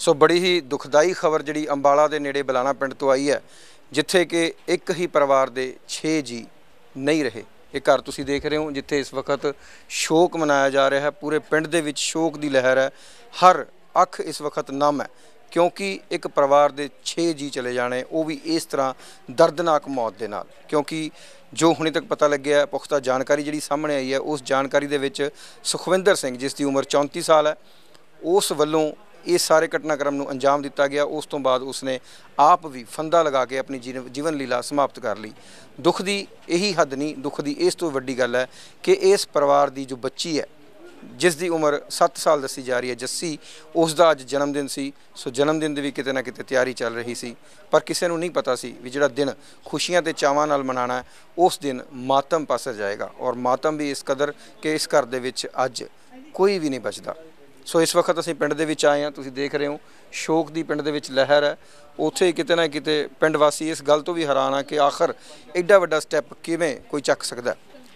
ਸੋ ਬੜੀ ਹੀ ਦੁਖਦਾਈ ਖਬਰ ਜਿਹੜੀ ਅੰਬਾਲਾ ਦੇ ਨੇੜੇ ਬਲਾਣਾ ਪਿੰਡ ਤੋਂ ਆਈ ਹੈ ਜਿੱਥੇ ਕਿ ਇੱਕ ਹੀ ਪਰਿਵਾਰ ਦੇ 6 ਜੀ ਨਹੀਂ ਰਹੇ ਇਹ ਘਰ ਤੁਸੀਂ ਦੇਖ ਰਹੇ ਹੋ ਜਿੱਥੇ ਇਸ ਵਕਤ ਸ਼ੋਕ ਮਨਾਇਆ ਜਾ ਰਿਹਾ ਹੈ ਪੂਰੇ ਪਿੰਡ ਦੇ ਵਿੱਚ ਸ਼ੋਕ ਦੀ ਲਹਿਰ ਹੈ ਹਰ ਅੱਖ ਇਸ ਵਕਤ ਨਮ ਹੈ ਕਿਉਂਕਿ ਇੱਕ ਪਰਿਵਾਰ ਦੇ 6 ਜੀ ਚਲੇ ਜਾਣੇ ਉਹ ਵੀ ਇਸ ਤਰ੍ਹਾਂ ਦਰਦਨਾਕ ਮੌਤ ਦੇ ਨਾਲ ਕਿਉਂਕਿ ਜੋ ਹੁਣੇ ਤੱਕ ਪਤਾ ਲੱਗਿਆ ਪੁਖਤਾ ਜਾਣਕਾਰੀ ਜਿਹੜੀ ਸਾਹਮਣੇ ਆਈ ਹੈ ਉਸ ਜਾਣਕਾਰੀ ਦੇ ਵਿੱਚ ਸੁਖਵਿੰਦਰ ਸਿੰਘ ਜਿਸ ਦੀ ਉਮਰ 34 ਸਾਲ ਹੈ ਉਸ ਵੱਲੋਂ ਇਹ ਸਾਰੇ ਘਟਨਾਕ੍ਰਮ ਨੂੰ ਅੰਜਾਮ ਦਿੱਤਾ ਗਿਆ ਉਸ ਤੋਂ ਬਾਅਦ ਉਸਨੇ ਆਪ ਵੀ ਫੰਦਾ ਲਗਾ ਕੇ ਆਪਣੀ ਜੀਵਨ ਲੀਲਾ ਸਮਾਪਤ ਕਰ ਲਈ ਦੁੱਖ ਦੀ ਇਹੀ ਹੱਦ ਨਹੀਂ ਦੁੱਖ ਦੀ ਇਸ ਤੋਂ ਵੱਡੀ ਗੱਲ ਹੈ ਕਿ ਇਸ ਪਰਿਵਾਰ ਦੀ ਜੋ ਬੱਚੀ ਹੈ ਜਿਸ ਦੀ ਉਮਰ 7 ਸਾਲ ਦੱਸੀ ਜਾ ਰਹੀ ਹੈ ਜੱਸੀ ਉਸ ਦਾ ਅੱਜ ਜਨਮ ਦਿਨ ਸੀ ਸੋ ਜਨਮ ਦਿਨ ਦੇ ਵੀ ਕਿਤੇ ਨਾ ਕਿਤੇ ਤਿਆਰੀ ਚੱਲ ਰਹੀ ਸੀ ਪਰ ਕਿਸੇ ਨੂੰ ਨਹੀਂ ਪਤਾ ਸੀ ਵੀ ਜਿਹੜਾ ਦਿਨ ਖੁਸ਼ੀਆਂ ਤੇ ਚਾਵਾਂ ਨਾਲ ਮਨਾਣਾ ਉਸ ਦਿਨ ਮਾਤਮ ਪਾਸਾ ਜਾਏਗਾ ਔਰ ਮਾਤਮ ਵੀ ਇਸ ਕਦਰ ਕਿ ਇਸ ਘਰ ਦੇ ਵਿੱਚ ਅੱਜ ਕੋਈ ਵੀ ਨਹੀਂ ਬਚਦਾ ਸੋ ਇਸ ਵਕਤ ਅਸੀਂ ਪਿੰਡ ਦੇ ਵਿੱਚ ਆਏ ਹਾਂ ਤੁਸੀਂ ਦੇਖ ਰਹੇ ਹੋ ਸ਼ੋਕ ਦੀ ਪਿੰਡ ਦੇ ਵਿੱਚ ਲਹਿਰ ਹੈ ਉੱਥੇ ਕਿਤੇ ਨਾ ਕਿਤੇ ਪਿੰਡ ਵਾਸੀ ਇਸ ਗੱਲ ਤੋਂ ਵੀ ਹੈਰਾਨ ਆ ਕਿ ਆਖਰ ਐਡਾ ਵੱਡਾ ਸਟੈਪ ਕਿਵੇਂ ਕੋਈ ਚੱਕ ਸਕਦਾ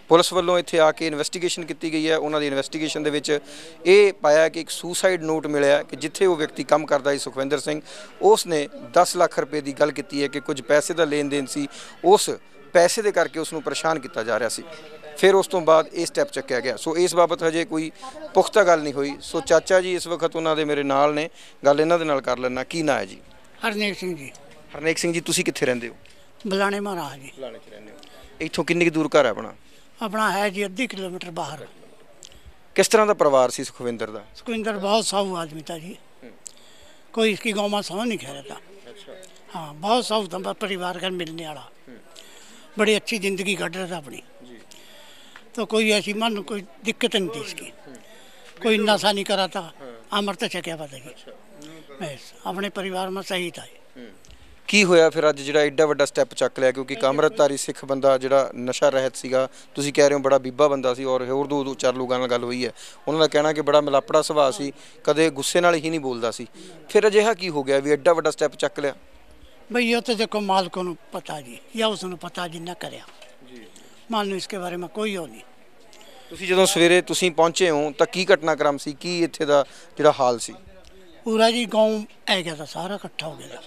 ਪੁਲਿਸ ਵੱਲੋਂ ਇੱਥੇ ਆ ਕੇ ਇਨਵੈਸਟੀਗੇਸ਼ਨ ਕੀਤੀ ਗਈ ਹੈ ਉਹਨਾਂ ਦੀ ਇਨਵੈਸਟੀਗੇਸ਼ਨ ਦੇ ਵਿੱਚ ਇਹ ਪਾਇਆ ਕਿ ਇੱਕ ਸੁਸਾਈਡ ਨੋਟ ਮਿਲਿਆ ਕਿ ਜਿੱਥੇ ਉਹ ਵਿਅਕਤੀ ਕੰਮ ਕਰਦਾ ਸੀ ਸੁਖਵਿੰਦਰ ਸਿੰਘ ਉਸ ਨੇ 10 ਲੱਖ ਰੁਪਏ ਦੀ ਗੱਲ ਕੀਤੀ ਹੈ ਕਿ ਕੁਝ ਪੈਸੇ ਦਾ ਲੈਣ ਦੇਣ ਸੀ ਉਸ ਪੈਸੇ ਦੇ ਕਰਕੇ ਉਸ ਨੂੰ ਪਰੇਸ਼ਾਨ ਕੀਤਾ ਜਾ ਰਿਹਾ ਸੀ ਫਿਰ ਉਸ ਤੋਂ ਬਾਅਦ ਇਹ ਸਟੈਪ ਚੱਕਿਆ ਗਿਆ ਸੋ ਇਸ ਬਾਬਤ ਹਜੇ ਕੋਈ ਪੁਖਤਾ ਗੱਲ ਨਹੀਂ ਹੋਈ ਸੋ ਚਾਚਾ ਜੀ ਇਸ ਵਕਤ ਉਹਨਾਂ ਦੇ ਮੇਰੇ ਨਾਲ ਨੇ ਗੱਲ ਇਹਨਾਂ ਦੇ ਨਾਲ ਕਰ ਲੈਣਾ ਕੀ ਨਾਂ ਹੈ ਜੀ ਹਰਨੇਕ ਸਿੰਘ ਜੀ ਹਰਨੇਕ ਸਿੰਘ ਜੀ ਤੁਸੀਂ ਕਿੱਥੇ ਰਹਿੰਦੇ ਹੋ ਬਲਾਣੇ ਮਹਾਰਾਜ ਜੀ ਬਲਾਣੇ 'ਚ ਰਹਿੰਦੇ ਹੋ ਇੱਥੋਂ ਕਿੰਨੀ ਕਿ ਦੂਰ ਘਰ ਹੈ ਆਪਣਾ ਆਪਣਾ ਹੈ ਜੀ ਅੱਧੀ ਕਿਲੋਮੀਟਰ ਬਾਹਰ ਕਿਸ ਤਰ੍ਹਾਂ ਦਾ ਪਰਿਵਾਰ ਸੀ ਸੁਖਵਿੰਦਰ ਦਾ ਸੁਖਵਿੰਦਰ ਬਹੁਤ ਸਾਊ ਆਦਮੀ ਤਾਂ ਜੀ ਕੋਈ ਇਸ ਕੀ ਗੋਮਾ ਸਮਝ ਨਹੀਂ खेरा ਅੱਛਾ ਹਾਂ ਬਹੁਤ बहुत साउथ ਪਰਿਵਾਰ का ਮਿਲਣੇ ਵਾਲਾ ਬੜੀ ਅੱਛੀ ਜ਼ਿੰਦਗੀ कट ਰਿਹਾ था ਆਪਣੀ तो कोई ऐसी मन कोई दिक्कत नहीं थी इसकी कोई नशा नहीं करा था अमृत छकिया पता नहीं ਆਪਣੇ ਪਰਿਵਾਰ ਮਾ ਸਹੀ ਥਾ ਕੀ ਹੋਇਆ ਫਿਰ ਅੱਜ ਜਿਹੜਾ ਐਡਾ ਵੱਡਾ ਸਟੈਪ ਚੱਕ ਲਿਆ ਕਿਉਂਕਿ ਕਾਮਰਤਧਾਰੀ ਸਿੱਖ ਬੰਦਾ ਜਿਹੜਾ ਨਸ਼ਾ ਰਹਿਤ ਸੀਗਾ ਤੁਸੀਂ ਕਹਿ ਰਹੇ ਹੋ ਬੜਾ ਬੀਬਾ ਬੰਦਾ ਸੀ ਔਰ ਹੋਰ ਦੋ ਦੋ ਚਾਰ ਲੋਕਾਂ ਨਾਲ ਗੱਲ ਹੋਈ ਹੈ ਉਹਨਾਂ ਦਾ ਕਹਿਣਾ ਕਿ ਬੜਾ ਮਲਾਪੜਾ ਸੁਭਾਅ ਸੀ ਕਦੇ ਗੁੱਸੇ ਨਾਲ ਹੀ ਨਹੀਂ ਬੋਲਦਾ ਸੀ ਫਿਰ ਅਜਿਹਾ ਕੀ ਹੋ ਗਿਆ ਵੀ ਐਡਾ ਵੱਡਾ ਸਟੈਪ ਚੱਕ ਲਿਆ ਬਈ ਉਹ ਤਾਂ ਦੇਖੋ ਮਾਲਕ ਨੂੰ ਪਤਾ ਜੀ ਜਾਂ ਉਸ ਨੂੰ ਪਤਾ ਨਾ ਕਰਿਆ ਜੀ ਮਨ ਨੂੰ ਇਸਕੇ ਬਾਰੇ ਮੈਂ ਕੋਈ ਹੋ ਨਹੀਂ ਤੁਸੀਂ ਜਦੋਂ ਸਵੇਰੇ ਤੁਸੀਂ ਪਹੁੰਚੇ ਹੋ ਤਾਂ ਕੀ ਘਟਨਾਕ੍ਰਮ ਸੀ ਕੀ ਇੱਥੇ ਦਾ ਜਿਹੜਾ ਹਾਲ ਸੀ ਪੂਰਾ ਜੀ ਗਾਉਂ ਐ ਗਿਆ ਦਾ ਸਾਰਾ ਇਕੱਠਾ ਹੋ ਗਿਆ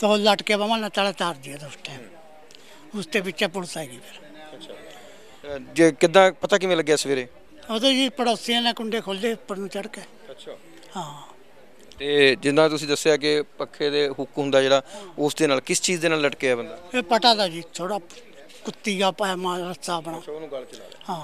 ਤੇ ਉਹ ਲਟਕੇ ਕੇ ਬਵਾਂ ਨਾ ਤੜਾ ਤਾਰ ਦਿਆ ਉਸ ਟਾਈਮ ਉਸ ਤੇ ਵਿੱਚ ਪੁਲਿਸ ਆ ਗਈ ਫਿਰ ਜੇ ਕਿੱਦਾਂ ਪਤਾ ਕਿਵੇਂ ਲੱਗਿਆ ਸਵੇਰੇ ਉਹਦੇ ਜੀ ਪੜੋਸੀਆਂ ਨੇ ਕੁੰਡੇ ਖੋਲਦੇ ਉੱਪਰ ਨੂੰ ਚੜ ਕੇ ਹਾਂ ਤੇ ਜਿੰਨਾ ਤੁਸੀਂ ਦੱਸਿਆ ਕਿ ਪੱਖੇ ਦੇ ਹੁੱਕ ਹੁੰਦਾ ਜਿਹੜਾ ਉਸ ਦੇ ਨਾਲ ਕਿਸ ਚੀਜ਼ ਦੇ ਨਾਲ ਲਟਕਿਆ ਬੰਦਾ ਇਹ ਪਟਾ ਦਾ ਜੀ ਥੋੜਾ ਕੁੱਤੀ ਆ ਪਾਇਆ ਮਾਰਾ ਸਾਹਿਬ ਉਹਨੂੰ ਹਾਂ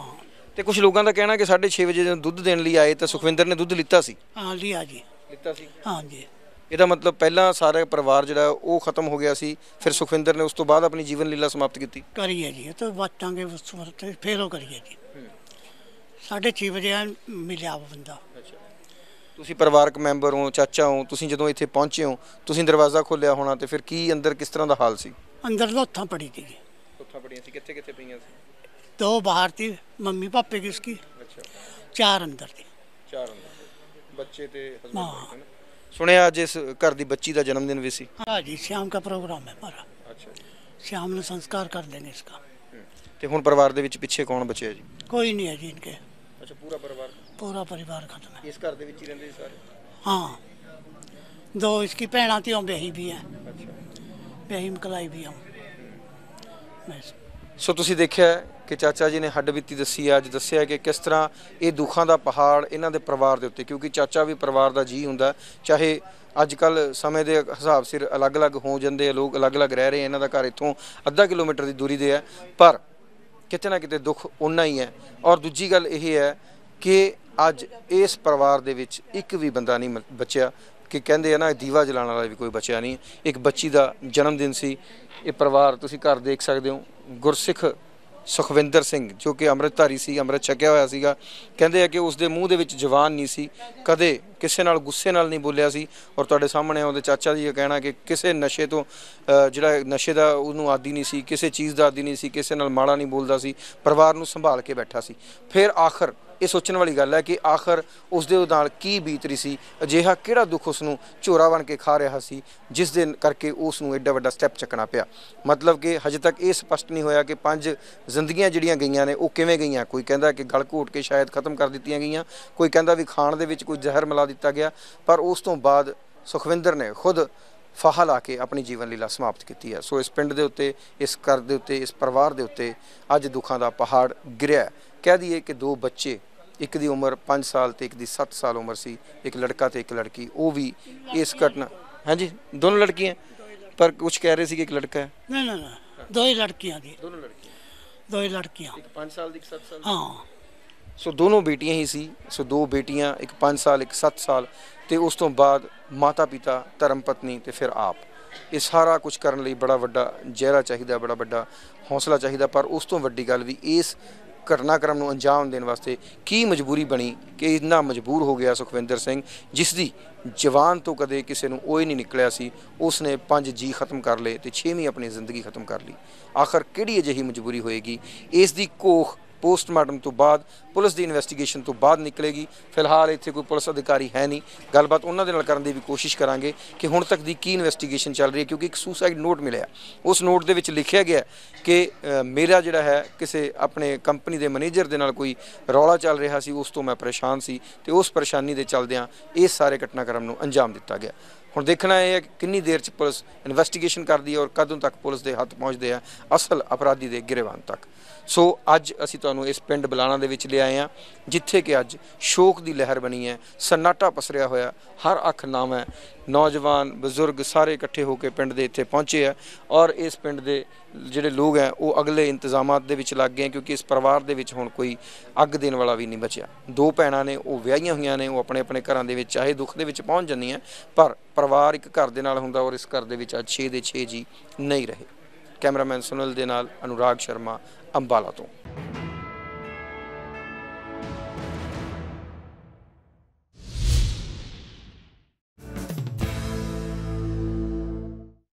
ਤੇ ਕੁਝ ਲੋਕਾਂ ਦਾ ਕਹਿਣਾ ਕਿ 6:30 ਵਜੇ ਜਦੋਂ ਦੁੱਧ ਦੇਣ ਲਈ ਆਏ ਤਾਂ ਸੁਖਵਿੰਦਰ ਨੇ ਦੁੱਧ ਲਿੱਤਾ ਸੀ ਹਾਂ ਲਿਆ ਜੀ ਲਿੱਤਾ ਸੀ ਹਾਂ ਜੀ ਇਹਦਾ ਮਤਲਬ ਪਹਿਲਾਂ ਸਾਰੇ ਪਰਿਵਾਰ ਜਿਹੜਾ ਉਹ ਖਤਮ ਹੋ ਗਿਆ ਸੀ ਫਿਰ ਸੁਖਵਿੰਦਰ ਨੇ ਉਸ ਤੋਂ ਬਾਅਦ ਆਪਣੀ ਜੀਵਨ ਲੀਲਾ ਸਮਾਪਤ ਕੀਤੀ ਕਰੀਏ ਜੀ ਇਹ ਤਾਂ ਬਾਤਾਂਗੇ ਉਸ ਵਕਤ ਫਿਰ ਉਹ ਕਰੀਏ ਜੀ 6:30 ਵਜੇ ਮਿਲਿਆ ਉਹ ਬੰਦਾ ਤੁਸੀਂ ਪਰਿਵਾਰਕ ਮੈਂਬਰ ਹੋ ਚਾਚਾ ਹੋ ਤੁਸੀਂ ਜਦੋਂ ਇੱਥੇ ਪਹੁੰਚੇ ਹੋ ਤੁਸੀਂ ਦਰਵਾਜ਼ਾ ਖੋਲ੍ਹਿਆ ਹੋਣਾ ਤੇ ਫਿਰ ਕੀ ਅੰਦਰ ਕਿਸ ਤਰ੍ਹਾਂ ਦਾ ਹਾਲ ਸੀ ਅੰਦਰ ਲੋਥਾਂ ਪੜੀ ਸੀ ਅੱਖਾਂ ਬੜੀਆਂ ਸੀ ਕਿੱਥੇ ਕਿੱਥੇ ਪਈਆਂ ਸੀ ਦੋ ਬਾਹਰ ਤੇ ਮੰਮੀ ਪਾਪੇ ਕਿਸ ਕੀ ਚਾਰ ਅੰਦਰ ਦੇ ਚਾਰ ਅੰਦਰ ਬੱਚੇ ਤੇ ਹਸਬੰਡ ਸੁਣਿਆ ਅੱਜ ਇਸ ਘਰ ਦੀ ਬੱਚੀ ਦਾ ਜਨਮ ਦਿਨ ਵੀ ਸੀ ਹਾਂ ਜੀ ਸ਼ਾਮ ਦਾ ਪ੍ਰੋਗਰਾਮ ਹੈ ਪਰ ਸ਼ਾਮ ਨੂੰ ਸੰਸਕਾਰ ਕਰ ਦੇਣੇ ਇਸ ਦਾ ਤੇ ਹੁਣ ਪਰਿਵਾਰ ਦੇ ਵਿੱਚ ਪਿੱਛੇ ਕੌਣ ਬਚਿਆ ਜੀ ਕੋਈ ਨਹੀਂ ਹੈ ਜੀ ਇਨਕੇ ਅੱਛਾ ਪੂਰਾ ਪਰਿਵਾਰ ਪੂਰਾ ਪਰਿਵਾਰ ਖਤਮ ਹੈ ਇਸ ਘਰ ਦੇ ਵਿੱਚ ਹੀ ਰਹਿੰਦੇ ਸਾਰੇ ਹਾਂ ਦੋ ਇਸ ਕੀ ਭੈਣਾਂ ਤੇ ਆਉਂਦੇ ਹੀ ਵੀ ਹੈ ਅੱਛਾ ਬਹਿਮ ਕਲਾਈ ਵੀ ਆਉਂਦੇ ਸੋ ਤੁਸੀਂ ਦੇਖਿਆ ਕਿ ਚਾਚਾ ਜੀ ਨੇ ਹੱਡ ਬੀਤੀ ਦੱਸੀ ਅੱਜ ਦੱਸਿਆ ਕਿ ਕਿਸ ਤਰ੍ਹਾਂ ਇਹ ਦੁੱਖਾਂ ਦਾ ਪਹਾੜ ਇਹਨਾਂ ਦੇ ਪਰਿਵਾਰ ਦੇ ਉੱਤੇ ਕਿਉਂਕਿ ਚਾਚਾ ਵੀ ਪਰਿਵਾਰ ਦਾ ਜੀ ਹੁੰਦਾ ਚਾਹੇ ਅੱਜ ਕੱਲ ਸਮੇਂ ਦੇ ਹਿਸਾਬ ਸਿਰ ਅਲੱਗ-ਅਲੱਗ ਹੋ ਜਾਂਦੇ ਆ ਲੋਕ ਅਲੱਗ-ਅਲੱਗ ਰਹਿ ਰਹੇ ਇਹਨਾਂ ਦਾ ਘਰ ਇੱਥੋਂ ਅੱਧਾ ਕਿਲੋਮੀਟਰ ਦੀ ਦੂਰੀ ਦੇ ਆ ਪਰ ਕਿਤੇ ਨਾ ਕਿਤੇ ਦੁੱਖ ਉਨਾ ਹੀ ਹੈ ਔਰ ਦੂਜੀ ਗੱਲ ਇਹ ਹੈ ਕਿ ਅੱਜ ਇਸ ਪਰਿਵਾਰ ਦੇ ਵਿੱਚ ਇੱਕ ਵੀ ਬੰਦਾ ਨਹੀਂ ਬਚਿਆ ਕਿ ਕਹਿੰਦੇ ਆ ਨਾ ਦੀਵਾ ਜਲਾਉਣ ਵਾਲਾ ਵੀ ਕੋਈ ਬਚਿਆ ਨਹੀਂ ਇੱਕ ਬੱਚੀ ਦਾ ਜਨਮ ਦਿਨ ਸੀ ਇਹ ਪਰਿਵਾਰ ਤੁਸੀਂ ਘਰ ਦੇਖ ਸਕਦੇ ਹੋ ਗੁਰਸਿੱਖ ਸੁਖਵਿੰਦਰ ਸਿੰਘ ਜੋ ਕਿ ਅੰਮ੍ਰਿਤਧਾਰੀ ਸੀ ਅੰਮ੍ਰਿਤ ਛਕਿਆ ਹੋਇਆ ਸੀਗਾ ਕਹਿੰਦੇ ਆ ਕਿ ਉਸ ਦੇ ਮੂੰਹ ਦੇ ਵਿੱਚ ਜਵਾਨ ਨਹੀਂ ਸੀ ਕਦੇ ਕਿਸੇ ਨਾਲ ਗੁੱਸੇ ਨਾਲ ਨਹੀਂ ਬੋਲਿਆ ਸੀ ਔਰ ਤੁਹਾਡੇ ਸਾਹਮਣੇ ਉਹਦੇ ਚਾਚਾ ਜੀ ਦਾ ਕਹਿਣਾ ਕਿ ਕਿਸੇ ਨਸ਼ੇ ਤੋਂ ਜਿਹੜਾ ਨਸ਼ੇ ਦਾ ਉਹਨੂੰ ਆਦੀ ਨਹੀਂ ਸੀ ਕਿਸੇ ਚੀਜ਼ ਦਾ ਆਦੀ ਨਹੀਂ ਸੀ ਕਿਸੇ ਨਾਲ ਮਾੜਾ ਨਹੀਂ ਬੋਲਦਾ ਸੀ ਪਰਿਵਾਰ ਨੂੰ ਸੰਭਾਲ ਕੇ ਬੈਠਾ ਸੀ ਫਿਰ ਆਖਰ ਇਹ ਸੋਚਣ ਵਾਲੀ ਗੱਲ ਹੈ ਕਿ ਆਖਰ ਉਸ ਦੇ ਨਾਲ ਕੀ ਬੀਤ ਰਹੀ ਸੀ ਅਜਿਹਾ ਕਿਹੜਾ ਦੁੱਖ ਉਸ ਨੂੰ ਝੋਰਾ ਬਣ ਕੇ ਖਾ ਰਿਹਾ ਸੀ ਜਿਸ ਦਿਨ ਕਰਕੇ ਉਸ ਨੂੰ ਐਡਾ ਵੱਡਾ ਸਟੈਪ ਚੱਕਣਾ ਪਿਆ ਮਤਲਬ ਕਿ ਹਜੇ ਤੱਕ ਇਹ ਸਪਸ਼ਟ ਨਹੀਂ ਹੋਇਆ ਕਿ ਪੰਜ ਜ਼ਿੰਦਗੀਆਂ ਜਿਹੜੀਆਂ ਗਈਆਂ ਨੇ ਉਹ ਕਿਵੇਂ ਗਈਆਂ ਕੋਈ ਕਹਿੰਦਾ ਕਿ ਗਲ ਘੋਟ ਕੇ ਸ਼ਾਇਦ ਖਤਮ ਕਰ ਦਿੱਤੀਆਂ ਗਈਆਂ ਕੋਈ ਕਹਿੰਦਾ ਵੀ ਖਾਣ ਦੇ ਵਿੱਚ ਕੋਈ ਜ਼ਹਿਰ ਮਿਲਾ ਦਿੱਤਾ ਗਿਆ ਪਰ ਉਸ ਤੋਂ ਬਾਅਦ ਸੁਖਵਿੰਦਰ ਨੇ ਖੁਦ ਫਾਹਾ ਲਾ ਕੇ ਆਪਣੀ ਜੀਵਨ ਲੀਲਾ ਸਮਾਪਤ ਕੀਤੀ ਹੈ ਸੋ ਇਸ ਪਿੰਡ ਦੇ ਉੱਤੇ ਇਸ ਘਰ ਦੇ ਉੱਤੇ ਇਸ ਪਰਿਵਾਰ ਦੇ ਉੱਤੇ ਅੱਜ ਦੁੱਖਾਂ ਦਾ ਪਹਾੜ ਗਿਰਿਆ ਕਹਿ ਦਈਏ ਕਿ ਦੋ ਬੱਚੇ ਇੱਕ ਦੀ ਉਮਰ 5 ਸਾਲ ਤੇ ਇੱਕ ਦੀ 7 ਸਾਲ ਉਮਰ ਸੀ ਇੱਕ ਲੜਕਾ ਤੇ ਇੱਕ ਲੜਕੀ ਉਹ ਵੀ ਇਸ ਘਟਨਾ ਹਾਂਜੀ ਦੋਨੋਂ ਲੜਕੀਆਂ ਪਰ ਕੁਝ ਕਹਿ ਰਹੇ ਸੀ ਕਿ ਇੱਕ ਲੜਕਾ ਹੈ ਨਹੀਂ ਨਹੀਂ ਨਹੀਂ ਦੋ ਹੀ ਲੜਕੀਆਂ ਦੀ ਦੋਨੋਂ ਲੜਕੀਆਂ ਦੋ ਹੀ ਲੜਕੀਆਂ ਇੱਕ 5 ਸਾਲ ਦੀ ਇੱਕ 7 ਸਾਲ ਦੀ ਹਾਂ ਸੋ ਦੋਨੋਂ ਬੇਟੀਆਂ ਹੀ ਸੀ ਸੋ ਦੋ ਬੇਟੀਆਂ ਇੱਕ 5 ਸਾਲ ਇੱਕ 7 ਸਾਲ ਤੇ ਉਸ ਤੋਂ ਬਾਅਦ ਮਾਤਾ ਪਿਤਾ ਧਰਮ ਪਤਨੀ ਤੇ ਫਿਰ ਆਪ ਇਹ ਸਾਰਾ ਕੁਝ ਕਰਨ ਲਈ ਬੜਾ ਵੱਡਾ ਜਿਹੜਾ ਚਾਹੀਦਾ ਬੜਾ ਵੱਡਾ ਹੌਸਲਾ ਚਾਹੀਦਾ ਪਰ ਉਸ ਤੋਂ ਵੱਡੀ ਗੱਲ ਵੀ ਇਸ ਘਟਨਾਕ੍ਰਮ ਨੂੰ ਅੰਜਾਮ ਦੇਣ ਵਾਸਤੇ ਕੀ ਮਜਬੂਰੀ ਬਣੀ ਕਿ ਇੰਨਾ ਮਜਬੂਰ ਹੋ ਗਿਆ ਸੁਖਵਿੰਦਰ ਸਿੰਘ ਜਿਸ ਦੀ ਜਵਾਨ ਤੋਂ ਕਦੇ ਕਿਸੇ ਨੂੰ ਉਹ ਹੀ ਨਹੀਂ ਨਿਕਲਿਆ ਸੀ ਉਸ ਨੇ ਪੰਜ ਜੀ ਖਤਮ ਕਰ ਲਏ ਤੇ ਛੇਵੀਂ ਆਪਣੀ ਜ਼ਿੰਦਗੀ ਖਤਮ ਕਰ ਲਈ ਆਖਰ ਕਿਹੜੀ ਅਜਿਹੀ ਮਜਬੂਰੀ ਹੋਏਗੀ ਇਸ ਦੀ ਕੋਖ ਪੋਸਟਮਾਰਟਮ ਤੋਂ ਬਾਅਦ ਪੁਲਿਸ ਦੀ ਇਨਵੈਸਟੀਗੇਸ਼ਨ ਤੋਂ ਬਾਅਦ ਨਿਕਲੇਗੀ ਫਿਲਹਾਲ ਇੱਥੇ ਕੋਈ ਪੁਲਿਸ ਅਧਿਕਾਰੀ ਹੈ ਨਹੀਂ ਗੱਲਬਾਤ ਉਹਨਾਂ ਦੇ ਨਾਲ ਕਰਨ ਦੀ ਵੀ ਕੋਸ਼ਿਸ਼ ਕਰਾਂਗੇ ਕਿ ਹੁਣ ਤੱਕ ਦੀ ਕੀ ਇਨਵੈਸਟੀਗੇਸ਼ਨ ਚੱਲ ਰਹੀ ਹੈ ਕਿਉਂਕਿ ਇੱਕ ਸੁਸਾਈਡ ਨੋਟ ਮਿਲਿਆ ਉਸ ਨੋਟ ਦੇ ਵਿੱਚ ਲਿਖਿਆ ਗਿਆ ਕਿ ਮੇਰਾ ਜਿਹੜਾ ਹੈ ਕਿਸੇ ਆਪਣੇ ਕੰਪਨੀ ਦੇ ਮੈਨੇਜਰ ਦੇ ਨਾਲ ਕੋਈ ਰੌਲਾ ਚੱਲ ਰਿਹਾ ਸੀ ਉਸ ਤੋਂ ਮੈਂ ਪਰੇਸ਼ਾਨ ਸੀ ਤੇ ਉਸ ਪਰੇਸ਼ਾਨੀ ਦੇ ਚੱਲਦਿਆਂ ਇਹ ਸਾਰੇ ਘਟਨਾਕ੍ਰਮ ਨੂੰ ਅੰਜਾਮ ਦਿੱਤਾ ਗਿਆ ਹੁਣ ਦੇਖਣਾ ਇਹ ਹੈ ਕਿ ਕਿੰਨੀ ਦੇਰ ਚ ਪੁਲਿਸ ਇਨਵੈਸਟੀਗੇਸ਼ਨ ਕਰਦੀ ਹੈ ਔਰ ਕਦੋਂ ਤੱਕ ਪੁਲਿਸ ਦੇ ਹੱਥ ਪਹੁੰਚਦੇ ਆ ਅਸਲ ਅਪਰਾਧੀ ਦੇ ਗਿਰੇਵਾਨ ਤੱਕ ਸੋ ਅੱਜ ਅਸੀਂ ਤੁਹਾਨੂੰ ਇਸ ਪਿੰਡ ਬਲਾਣਾ ਦੇ ਵਿੱਚ ਲਿਆਏ ਆ ਜਿੱਥੇ ਕਿ ਅੱਜ ਸ਼ੋਕ ਦੀ ਲਹਿਰ ਬਣੀ ਹੈ ਸਨਾਟਾ ਪਸਰਿਆ ਹੋਇਆ ਹਰ ਅੱਖ ਨਾਮ ਹੈ ਨੌਜਵਾਨ ਬਜ਼ੁਰਗ ਸਾਰੇ ਇਕੱਠੇ ਹੋ ਕੇ ਪਿੰਡ ਦੇ ਇੱਥੇ ਪਹੁੰਚੇ ਆ ਔਰ ਇਸ ਪਿੰਡ ਦੇ ਜਿਹੜੇ ਲੋਕ ਹੈ ਉਹ ਅਗਲੇ ਇੰਤਜ਼ਾਮਾਂ ਦੇ ਵਿੱਚ ਲੱਗ ਗਏ ਕਿਉਂਕਿ ਇਸ ਪਰਿਵਾਰ ਦੇ ਵਿੱਚ ਹੁਣ ਕੋਈ ਅੱਗ ਦੇਣ ਵਾਲਾ ਵੀ ਨਹੀਂ ਬਚਿਆ ਦੋ ਭੈਣਾਂ ਨੇ ਉਹ ਵਿਆਹੀਆਂ ਹੋਈਆਂ ਨੇ ਉਹ ਆਪਣੇ ਆਪਣੇ ਘਰਾਂ ਦੇ ਵਿੱਚ ਚਾਹੇ ਦੁੱਖ ਦੇ ਵਿੱਚ ਪਹੁੰਚ ਜਾਂਦੀਆਂ ਪਰ ਪਰਿਵਾਰ ਇੱਕ ਘਰ ਦੇ ਨਾਲ ਹੁੰਦਾ ਔਰ ਇਸ ਘਰ ਦੇ ਵਿੱਚ ਅੱਜ 6 ਦੇ 6 ਜੀ ਨਹੀਂ ਰਹੇ ਕੈਮਰਾਮੈਨ ਸੁਨਲ ਦੇ ਨਾਲ ਅਨੁਰਾਗ ਸ਼ਰਮਾ ਅੰਬਾਲਾ ਤੋਂ